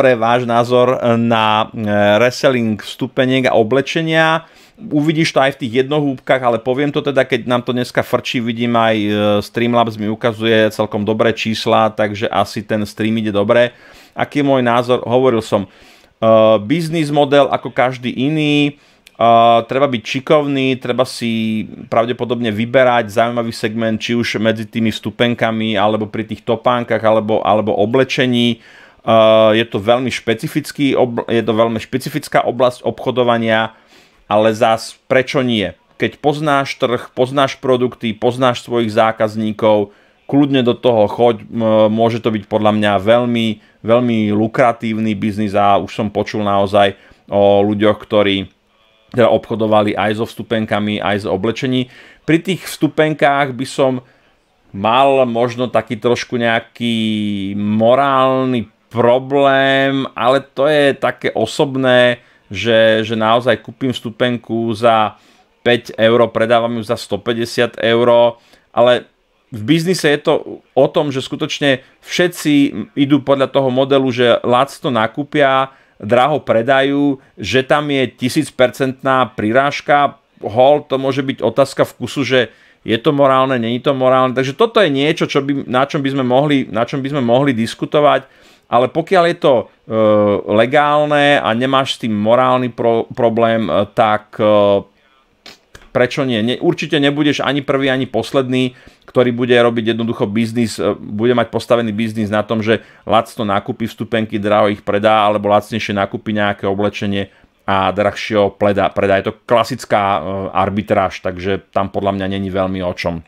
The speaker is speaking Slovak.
pre váš názor na e, wrestling stupeniek a oblečenia. Uvidíš to aj v tých jednohúbkach, ale poviem to teda, keď nám to dneska frčí, vidím aj e, Streamlabs mi ukazuje celkom dobré čísla, takže asi ten stream ide dobre. Aký je môj názor? Hovoril som, e, biznis model ako každý iný, treba byť čikovný, treba si pravdepodobne vyberať zaujímavý segment, či už medzi tými stupenkami, alebo pri tých topánkach, alebo, alebo oblečení je to veľmi špecifický, je to veľmi špecifická oblasť obchodovania, ale zás prečo nie? Keď poznáš trh, poznáš produkty, poznáš svojich zákazníkov, kľudne do toho choď, môže to byť podľa mňa veľmi, veľmi lukratívny biznis a už som počul naozaj o ľuďoch, ktorí teda obchodovali aj so vstupenkami, aj s oblečení. Pri tých vstupenkách by som mal možno taký trošku nejaký morálny problém, ale to je také osobné, že, že naozaj kúpim vstupenku za 5 eur, predávam ju za 150 eur, ale v biznise je to o tom, že skutočne všetci idú podľa toho modelu, že lacno nakúpia, draho predajú, že tam je 1000% prirážka, hol, to môže byť otázka vkusu, že je to morálne, není to morálne. Takže toto je niečo, čo by, na, čom by sme mohli, na čom by sme mohli diskutovať ale pokiaľ je to e, legálne a nemáš s tým morálny pro, problém, e, tak e, prečo nie? Ne, Určite nebudeš ani prvý, ani posledný, ktorý bude robiť jednoducho biznis, e, bude mať postavený biznis na tom, že lacno nakúpi vstupenky, draho ich predá, alebo lacnejšie nakúpi nejaké oblečenie a drahšieho predá. Je to klasická e, arbitráž, takže tam podľa mňa není veľmi o čom.